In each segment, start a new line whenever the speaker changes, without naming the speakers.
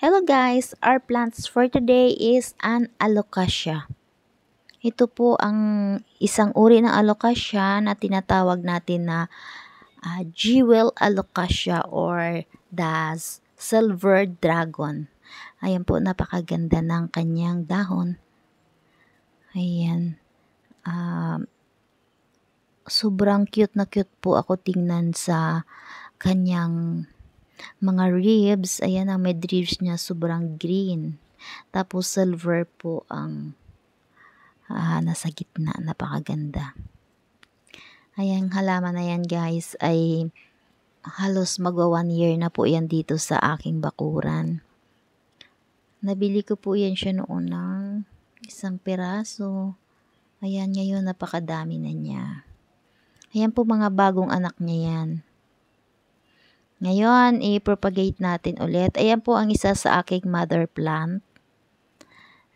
Hello guys! Our plants for today is an alocasia. Ito po ang isang uri ng alocasia na tinatawag natin na uh, jewel alocasia or the silver dragon. Ayan po, napakaganda ng kanyang dahon. Ayan. Uh, sobrang cute na cute po ako tingnan sa kanyang mga ribs, ayan ang med ribs niya sobrang green. Tapos silver po ang ah, nasa gitna, napakaganda. Ayan, halaman na yan guys ay halos magwa one year na po yan dito sa aking bakuran. Nabili ko po yan siya noon ng isang piraso. Ayan, ngayon napakadami na niya. Ayan po mga bagong anak niya yan. Ngayon, i-propagate natin ulit. Ayan po ang isa sa aking mother plant.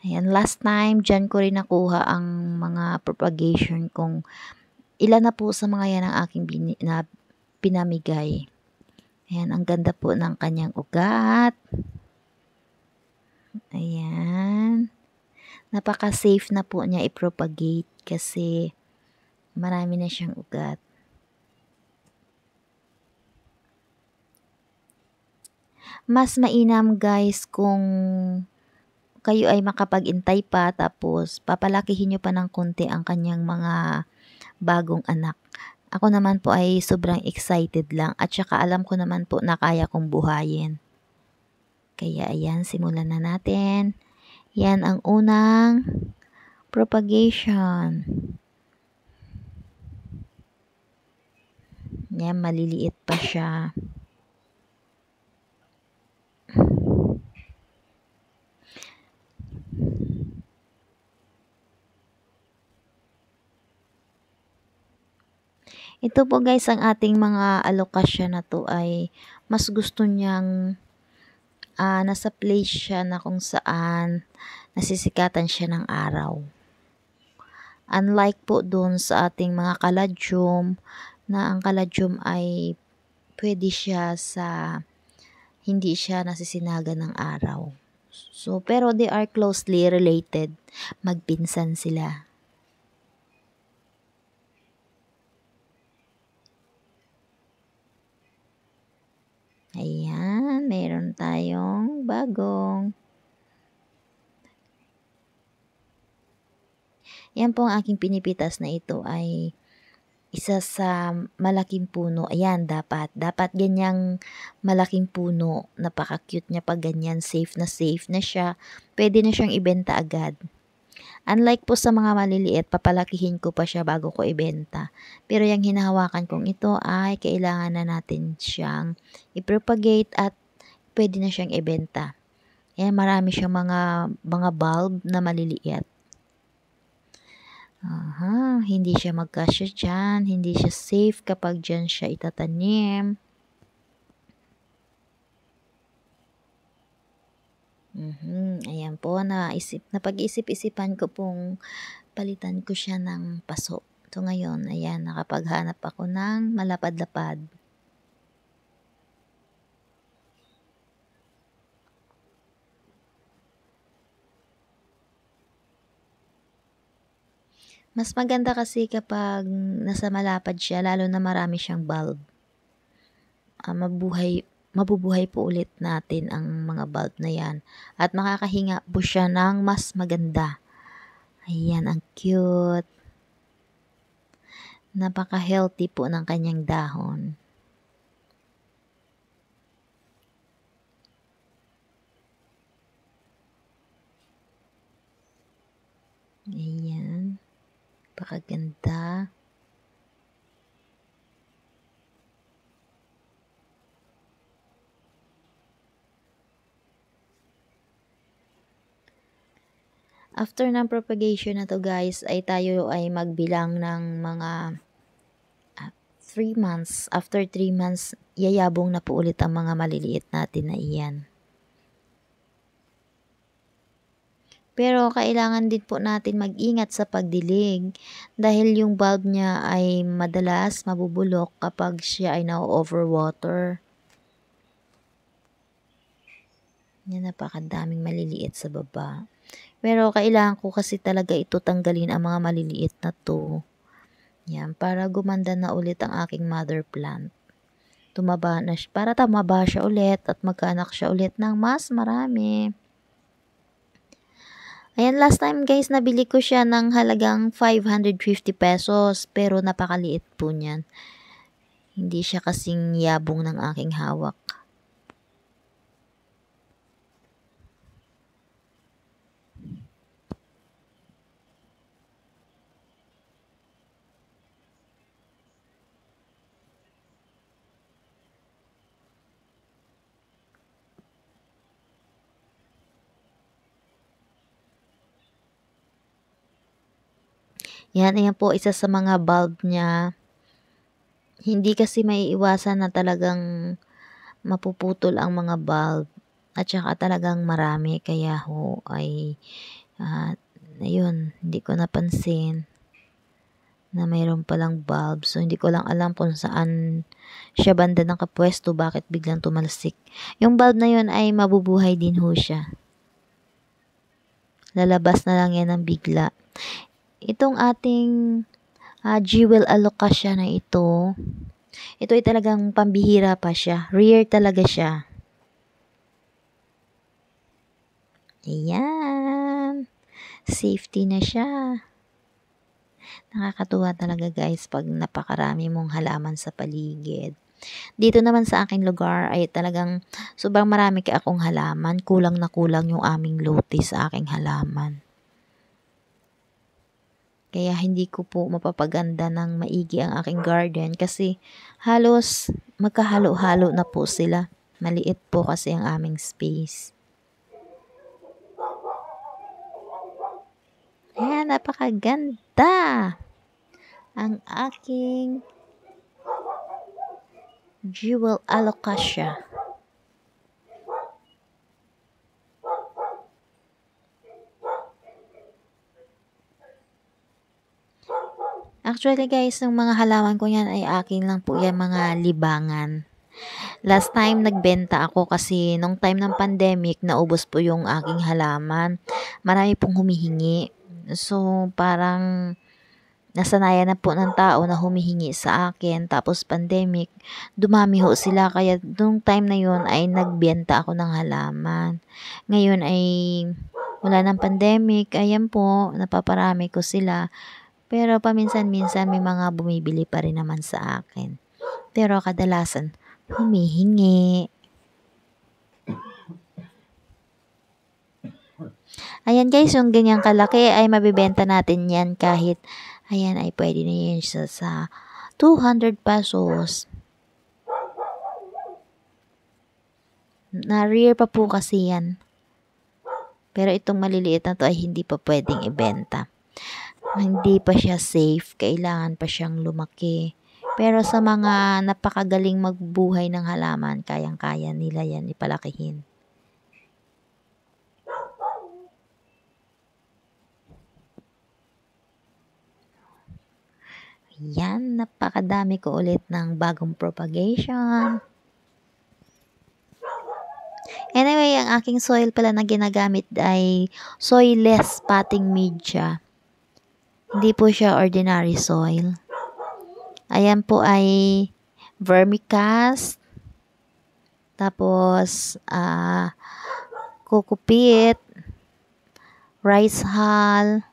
Ayan, last time, dyan ko rin nakuha ang mga propagation kung ilan na po sa mga yan ang aking na, pinamigay. Ayan, ang ganda po ng kanyang ugat. Ayan. Napaka-safe na po niya i-propagate kasi marami na siyang ugat. Mas mainam guys kung kayo ay makapag pa tapos papalakihin nyo pa ng konti ang kanyang mga bagong anak. Ako naman po ay sobrang excited lang at saka alam ko naman po na kaya kong buhayin. Kaya ayan, simulan na natin. Yan ang unang propagation. Yan, maliliit pa siya. Ito po guys, ang ating mga alokasyon na to ay mas gusto niyang uh, nasa place siya na kung saan nasisikatan siya ng araw. Unlike po doon sa ating mga kaladyum, na ang kaladyum ay pwede siya sa hindi siya nasisinaga ng araw. So, pero they are closely related. Magpinsan sila. tayong bagong. Yan po ang aking pinipitas na ito ay isa sa malaking puno. Ayan, dapat. Dapat ganyang malaking puno. Napaka-cute niya pag ganyan. Safe na safe na siya. Pwede na siyang ibenta agad. Unlike po sa mga maliliit, papalakihin ko pa siya bago ko ibenta. Pero yung hinahawakan kong ito ay kailangan na natin siyang ipropagate at pwede na siyang ibenta. Ayan, marami siyang mga, mga bulb na maliliit. Aha, hindi siya magkasya dyan. Hindi siya safe kapag dyan siya itatanim. Mm-hmm. Ayan po, naisip, napag-isip-isipan ko pong palitan ko siya ng paso. So ngayon, ayan, nakapaghanap ako ng malapad-lapad. Mas maganda kasi kapag nasa malapad siya, lalo na marami siyang bulb. Uh, mabuhay, mabubuhay po ulit natin ang mga bulb na yan. At makakahinga po siya ng mas maganda. Ayan, ang cute. Napaka-healthy po ng kanyang dahon. Ayan. Napakaganda. After ng propagation na to guys, ay tayo ay magbilang ng mga 3 ah, months. After 3 months, yayabong na po ulit ang mga maliliit natin na iyan. Pero kailangan din po natin mag-ingat sa pagdilig dahil yung bulb niya ay madalas mabubulok kapag siya ay na-overwater. Yan, napakadaming maliliit sa baba. Pero kailangan ko kasi talaga ito tanggalin ang mga maliliit na to. Yan, para gumanda na ulit ang aking mother plant. Tumaba na siya, para tumaba siya ulit at magkaanak siya ulit ng mas marami. Ayan, last time guys, nabili ko siya ng halagang 550 pesos, pero napakaliit po niyan. Hindi siya kasing yabong ng aking hawak. Yan, ayan po, isa sa mga bulb niya. Hindi kasi maiiwasan na talagang mapuputol ang mga bulb. At saka talagang marami, kaya ho ay, uh, ayun, hindi ko napansin na mayroon palang bulb. So, hindi ko lang alam kung saan siya banda ng kapwesto, bakit biglang tumalsik. Yung bulb na yun ay mabubuhay din ho siya. Lalabas na lang yan ng bigla itong ating uh, jewel alocasia na ito, ito ay talagang pambihira pa siya. Rare talaga siya. Ayan. Safety na siya. Nakakatuwa talaga guys pag napakarami mong halaman sa paligid. Dito naman sa akin lugar ay talagang sobrang marami ka akong halaman. Kulang na kulang yung aming lote sa aking halaman. Kaya hindi ko po mapapaganda ng maigi ang aking garden kasi halos magkahalo-halo na po sila. Maliit po kasi ang aming space. Ayan, napakaganda! Ang aking jewel alocasia. Usually guys, yung mga halaman ko yan ay akin lang po yan mga libangan. Last time nagbenta ako kasi nung time ng pandemic, naubos po yung aking halaman. Marami pong humihingi. So, parang nasanayan na po ng tao na humihingi sa akin tapos pandemic dumami ho sila kaya nung time na yon ay nagbenta ako ng halaman ngayon ay wala ng pandemic ayan po napaparami ko sila pero paminsan-minsan may mga bumibili pa rin naman sa akin. Pero kadalasan, humihingi. Ayan guys, yung ganyang kalaki ay mabibenta natin yan kahit ayan ay pwede na yun sa, sa 200 pesos. Na-rear pa po kasi yan. Pero itong maliliit na to ay hindi pa pwedeng ibenta hindi pa siya safe, kailangan pa siyang lumaki. Pero sa mga napakagaling magbuhay ng halaman, kayang-kaya nila yan ipalakihin. Yan, napakadami ko ulit ng bagong propagation. Anyway, ang aking soil pala na ginagamit ay soilless potting media. Hindi po siya ordinary soil. Ayan po ay vermicast. Tapos, uh, kukupit, rice hull,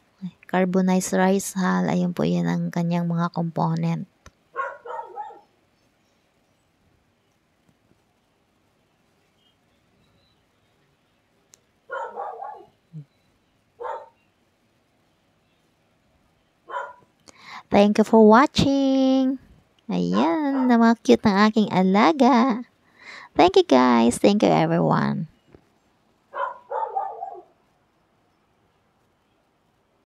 carbonized rice hull. Ayun po yan ang kanyang mga component. Thank you for watching. Ayan, ah. na mga cute ng aking alaga. Thank you guys. Thank you everyone.